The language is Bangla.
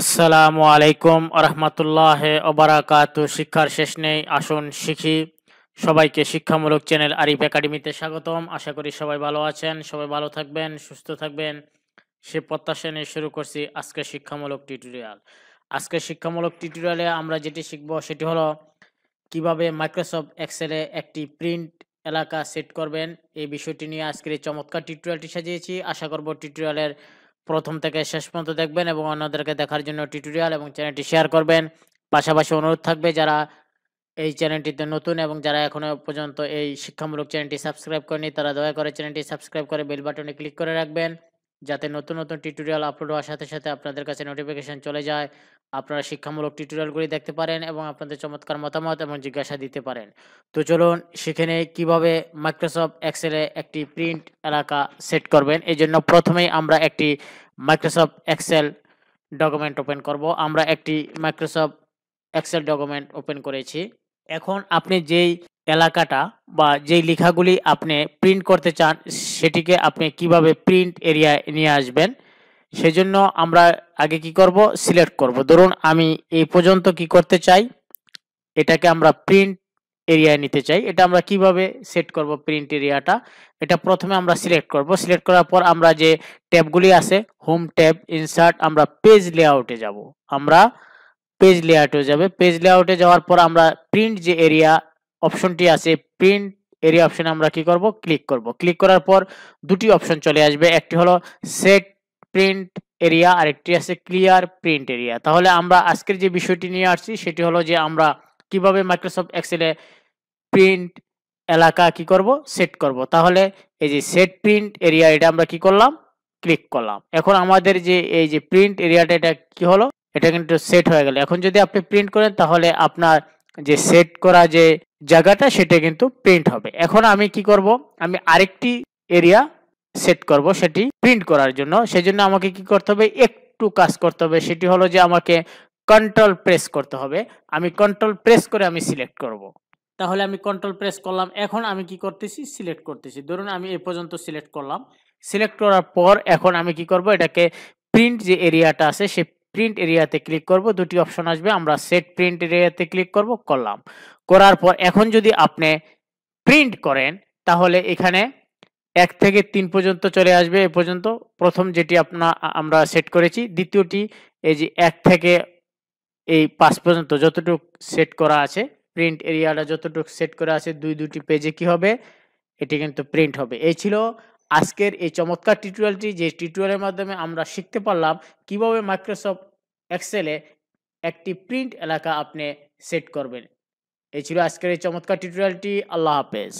আসসালামু আলাইকুম আরহামতুল্লাহ ওবরাকাত শিক্ষার শেষ নেই আসুন শিখি সবাইকে শিক্ষামূলক চ্যানেল আরিফ একাডেমিতে স্বাগতম আশা করি সবাই ভালো আছেন সবাই ভালো থাকবেন সুস্থ থাকবেন সে প্রত্যাশা নিয়ে শুরু করছি আজকে শিক্ষামূলক টিউটোরিয়াল আজকে শিক্ষামূলক টিউটোরিয়ালে আমরা যেটি শিখব সেটি হলো কিভাবে মাইক্রোসফট এক্সেলে একটি প্রিন্ট এলাকা সেট করবেন এই বিষয়টি নিয়ে আজকের চমৎকার টিউটোরিয়ালটি সাজিয়েছি আশা করব টিউটোরিয়ালের প্রথম থেকে শেষ পর্যন্ত দেখবেন এবং অন্যদেরকে দেখার জন্য টিউটোরিয়াল এবং চ্যানেলটি শেয়ার করবেন পাশাপাশি অনুরোধ থাকবে যারা এই চ্যানেলটিতে নতুন এবং যারা এখনও পর্যন্ত এই শিক্ষামূলক চ্যানেলটি সাবস্ক্রাইব করেনি তারা দয়া করে চ্যানেলটি সাবস্ক্রাইব করে বেল বাটনে ক্লিক করে রাখবেন যাতে নতুন নতুন টিউটোরিয়াল আপলোড হওয়ার সাথে সাথে আপনাদের কাছে নোটিফিকেশান চলে যায় আপনারা শিক্ষামূলক টিউটোরিয়ালগুলি দেখতে পারেন এবং আপনাদের চমৎকার মতামত এবং জিজ্ঞাসা দিতে পারেন তো চলুন সেখানে কিভাবে মাইক্রোসফট এক্সেলে একটি প্রিন্ট এলাকা সেট করবেন এই জন্য প্রথমেই আমরা একটি মাইক্রোসফট এক্সেল ডকুমেন্ট ওপেন করব আমরা একটি মাইক্রোসফট এক্সেল ডকুমেন্ট ওপেন করেছি এখন আপনি যেই এলাকাটা বা যেই লেখাগুলি আপনি প্রিন্ট করতে চান সেটিকে আপনি কিভাবে প্রিন্ট এরিয়া নিয়ে আসবেন সেজন্য আমরা আগে কি করব সিলেক্ট করব ধরুন আমি এই পর্যন্ত কি করতে চাই এটাকে আমরা প্রিন্ট এরিয়ায় নিতে চাই এটা আমরা কিভাবে সেট করব প্রিন্ট এরিয়াটা এটা প্রথমে আমরা সিলেক্ট করব সিলেক্ট করার পর আমরা যে ট্যাবগুলি আছে হোম ট্যাব ইনসার্ট আমরা পেজ লেআউটে যাব আমরা পেজ লেআউটে যাবে পেজ লেআউটে যাওয়ার পর আমরা প্রিন্ট যে এরিয়া অপশনটি আছে প্রিন্ট এরিয়া অপশনে আমরা কি করব ক্লিক করব ক্লিক করার পর দুটি অপশন চলে আসবে একটি হলো সেট প্রিন্ট এরিয়া আরেকটি আছে ক্লিয়ার প্রিন্ট এরিয়া তাহলে আমরা আজকের যে বিষয়টি নিয়ে আসছি সেটি হলো যে আমরা কিভাবে মাইক্রোসফট এক্সেলে প্রিন্ট এলাকা কি করব সেট করব তাহলে এই যে সেট প্রিন্ট এরিয়া এটা আমরা কি করলাম ক্লিক করলাম এখন আমাদের যে এই যে প্রিন্ট এরিয়াটা এটা কি হলো এটা কিন্তু সেট হয়ে গেল এখন যদি আপনি প্রিন্ট করেন তাহলে আপনার যে সেট করা যে জায়গাটা সেটা কিন্তু প্রিন্ট হবে এখন আমি কি করব আমি আরেকটি এরিয়া সেট করব সেটি প্রিন্ট করার জন্য সেজন্য আমাকে কি করতে হবে একটু কাজ করতে হবে সেটি হলো যে আমাকে কন্ট্রোল প্রেস করতে হবে আমি কন্ট্রোল প্রেস করে আমি সিলেক্ট করব। তাহলে আমি কন্ট্রোল প্রেস করলাম এখন আমি কি করতেছি সিলেক্ট করতেছি ধরুন আমি এ পর্যন্ত সিলেক্ট করলাম সিলেক্ট করার পর এখন আমি কি করব এটাকে প্রিন্ট যে এরিয়াটা আছে সে প্রিন্ট এরিয়াতে ক্লিক করব দুটি অপশন আসবে আমরা সেট প্রিন্ট এরিয়াতে ক্লিক করব করলাম করার পর এখন যদি আপনি প্রিন্ট করেন তাহলে এখানে এক থেকে তিন পর্যন্ত চলে আসবে এ পর্যন্ত প্রথম যেটি আপনা আমরা সেট করেছি দ্বিতীয়টি এই যে এক থেকে এই পাঁচ পর্যন্ত যতটুক সেট করা আছে প্রিন্ট এরিয়াটা যতটুকু সেট করা আছে দুই দুটি পেজে কি হবে এটি কিন্তু প্রিন্ট হবে এই ছিল আজকের এই চমৎকার টিউটোরিয়ালটি যে টিউটোরিয়ালের মাধ্যমে আমরা শিখতে পারলাম কিভাবে মাইক্রোসফট এক্সেলে একটি প্রিন্ট এলাকা আপনি সেট করবেন এই ছিল আজকের এই চমৎকার টিউটোরিয়ালটি আল্লাহ হাফেজ